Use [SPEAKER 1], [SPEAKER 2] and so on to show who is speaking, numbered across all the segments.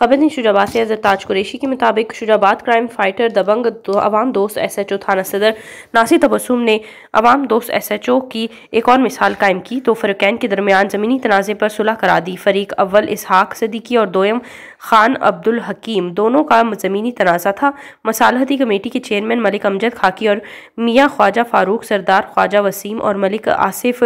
[SPEAKER 1] खबर ने शुजाबाद से अजर ताज कुरेशी के मुताबिक शुजाबाद क्राइम फाइटर दबंग अवाम दोस्त एस एच ओ थाना सदर नासिर तबसुम ने अवाम दोस्त एस एच ओ की एक और मिसाल कायम की दो तो फरकैन के दरमियान ज़मीनी तनाज़े पर सुलह करा दी फरीक अव्वल इसहाक सदीकी और दोयम खान अब्दुल हकीम दोनों का ज़मीनी तनाज़ा था मसालहती कमेटी के चेयरमैन मलिक अमजद खाकी और मियाँ ख्वाजा फ़ारूक सरदार ख्वाजा वसीम और मलिक आसिफ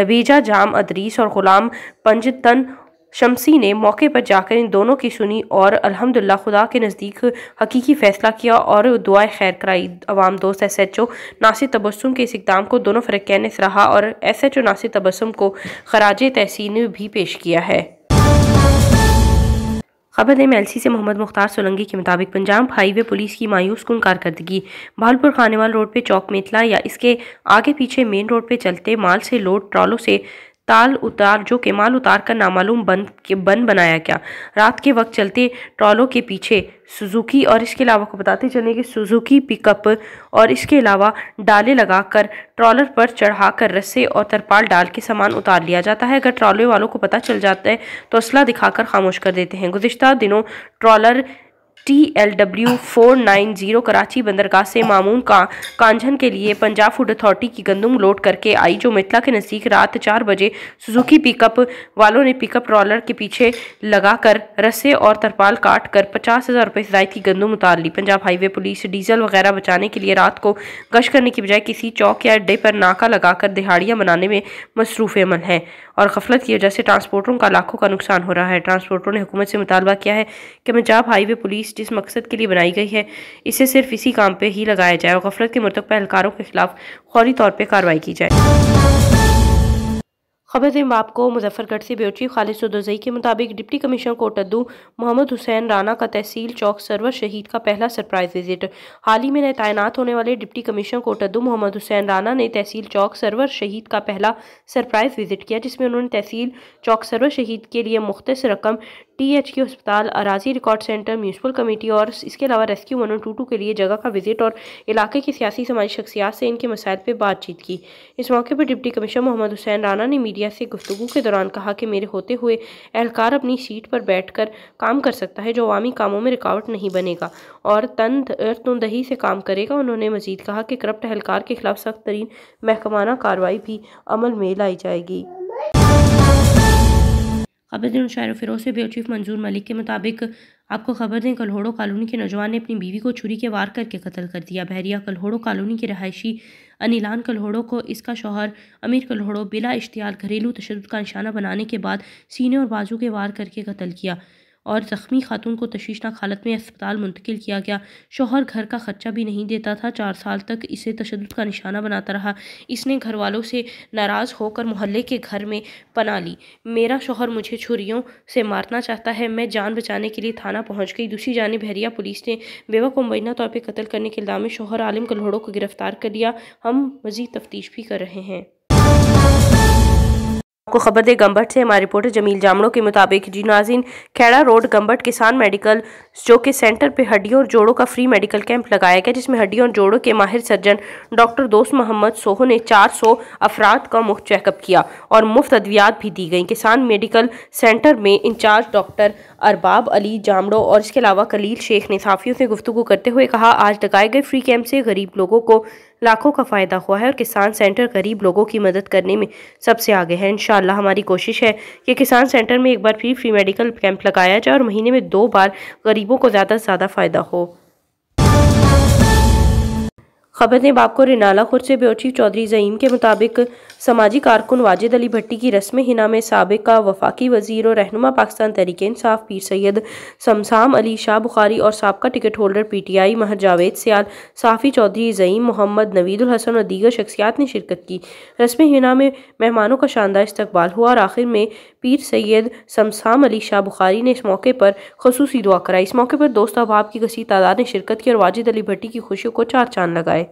[SPEAKER 1] लबीजा जाम अदरीस और ग़ुलाम पंजतन शमसी ने मौके पर जाकर इन दोनों की सुनी और अल्हम्दुलिल्लाह खुदा के नज़दीक हकीकी फ़ैसला किया और दुआ खैर कराई अवाम दोस्त S H O Nasir Tabassum के इस इकदाम को दोनों फ़रक़ैन ने सराहा और S H O Nasir Tabassum को खराज तहसीन भी पेश किया है खबर एम एल सी से मोहम्मद मुख्तार सोलंगी के मुताबिक पंजाब हाईवे पुलिस की मायूस कन कारकर्दगी भालपुर खानेवाल रोड पर चौक मेतला या इसके आगे पीछे मेन रोड पे चलते माल से लोड ट्रॉलों से ताल उतार जो केमाल उतार कर नामालूम बन के बन बनाया क्या रात के वक्त चलते ट्रॉलों के पीछे सुजुकी और इसके अलावा को बताते चले कि सुजुकी पिकअप और इसके अलावा डाले लगाकर ट्रॉलर पर चढ़ा कर रस्से और तरपाल डाल के सामान उतार लिया जाता है अगर ट्रॉले वालों को पता चल जाता है तो असला दिखाकर खामोश कर देते हैं गुजशत दिनों trawler T L W four nine zero Karachi बंदरगाह से मामून का कांझन के लिए पंजाब फूड अथॉरिटी की गंदम लोड करके आई जो मिथिला के नज़दीक रात चार बजे सुजुकी पिकअप वालों ने पिकअप ट्रॉलर के पीछे लगाकर रस्से और तरपाल काट कर पचास हज़ार रुपये सजाई की गंदम उतार ली पंजाब हाईवे पुलिस डीजल वगैरह बचाने के लिए रात को गश्त करने की बजाय किसी चौक या अड्डे पर नाका लगाकर दिहाड़ियाँ मनाने में मसरूफ़ अमल है और गफलत की वजह से ट्रांसपोर्टरों का लाखों का नुकसान हो रहा है ट्रांसपोर्टरों ने हुकूमत से मुतालबा किया है कि पंजाब हाईवे पुलिस जिस मकसद के लिए बनाई गई है इसे सिर्फ इसी काम पर ही लगाया जाए और गफलत के मुतक पहलकारों के खिलाफ फौरी तौर पर कार्रवाई की जाए खबर दें आपको मुजफ्फरगढ़ से ब्यूरो चीफ खालिद सदोजई के मुताबिक डिप्टी कमिश्नर कोटद्दू मोहम्मद हुसैन राना का तहसील चौक सरवर शहीद का पहला सरप्राइज विजिट हाल ही में नए तैनात होने वाले डिप्टी कमिश्नर कोटद्दू मोहम्मद हुसैन राना ने तहसील चौक सरवर शहीद का पहला सरप्राइज विजिट किया जिसमें उन्होंने तहसील चौक सरवर शहीद के लिए मुख्त रकम टी एच के अस्पताल अराजी रिकॉर्ड सेंटर म्यूनसिपल कमेटी और इसके अलावा रेस्क्यू वन टू टू के लिए जगह का विजिट और इलाके की सियासी समाजी शख्सियात से इनके मसायद पर बातचीत की इस मौके पर डिप्टी कमिश्नर मोहम्मद हुसैन राना ने मीडिया मीडिया से गुफ्तु के दौरान कहा कि मेरे होते हुए एहलकार अपनी सीट पर बैठ कर काम कर सकता है जो अवामी कामों में रिकावट नहीं बनेगा और तंद तंदही से काम करेगा उन्होंने मजीद कहा कि करप्ट एहलकार के खिलाफ सख्त तरीन महकमाना कार्रवाई भी अमल में लाई जाएगी खबर दिन शायर फिरोज से बेल चीफ मंजूर मलिक के मुताबिक आपको खबर दें कलहोड़ो कॉलोनी के नौजवान ने अपनी बीवी को छुरी के वार करके कत्ल कर दिया बहरिया कलहोड़ो कॉलोनी के रहायशी अनिलान कल्होड़ों को इसका शौहर अमीर कल्होड़ों बिला इश्तियाल घरेलू तशद का निशाना बनाने के बाद सीने और बाजू के वार करके कत्ल किया और ज़ख्मी खातून को तशीशनाक हालत में अस्पताल मुंतकिल किया गया शोहर घर का खर्चा भी नहीं देता था चार साल तक इसे तशद का निशाना बनाता रहा इसने घर वालों से नाराज़ होकर मोहल्ले के घर में पना ली मेरा शोहर मुझे छुरीों से मारना चाहता है मैं जान बचाने के लिए थाना पहुँच गई दूसरी जानब बहरिया पुलिस ने बेवा को मुबैना तौर पर कत्ल करने के इल्ज़ाम में शोहर आलिम कल्होड़ों को गिरफ्तार कर लिया हम मज़ीद तफ्तीश भी कर रहे हैं आपको खबर दे गंबट से हमारे रिपोर्टर जमील जामड़ों के मुताबिक जी नाजिन खेड़ा रोड गंबट किसान मेडिकल जो के सेंटर पर हड्डियों और जोड़ों का फ्री मेडिकल कैंप लगाया गया जिसमें हड्डियों और जोड़ों के माहिर सर्जन डॉक्टर दोस्त मोहम्मद सोहो ने 400 सौ अफराद का मुफ्त चेकअप किया और मुफ्त अद्वियात भी दी गई किसान मेडिकल सेंटर में इंचार्ज डॉक्टर अरबाब अली जामड़ो और इसके अलावा कलील शेख ने साफियों से गुफ्तु करते हुए कहा आज लगाए गए फ्री कैंप से गरीब लोगों को लाखों का फ़ायदा हुआ है और किसान सेंटर गरीब लोगों की मदद करने में सबसे आगे है इन हमारी कोशिश है कि किसान सेंटर में एक बार फिर फ्री मेडिकल कैंप लगाया जाए और महीने में दो बार गरीबों को ज़्यादा से ज़्यादा फ़ायदा हो खबर ने बाप को रिनाला खुर से चीफ चौधरी जईम के मुताबिक समाजी कारकुन वाजिद अली भट्टी की रस्म हिना में सबका वफाकी वजीर और रहनुमा पाकिस्तान तहरीक इंसाफ पीर सैयद शमसाम अली शाह बुखारी और सबका ticket holder P T I Mehar Javed Sial साफ़ी चौधरी जईम मोहम्मद नवीदुल हसन और दीगर शख्सियात ने शिरकत की रस्म हिना में मेहमानों का शानदार इस्तबाल हुआ और आखिर में पीर सैयद शमसाम अली शाह बुखारी ने इस मौके पर खसूसी दुआ कराई इस मौके पर दोस्त अहबाब की कसी तादाद ने शिरकत की और वाजिद अली भट्टी की खुशियों को चार चांद लगाए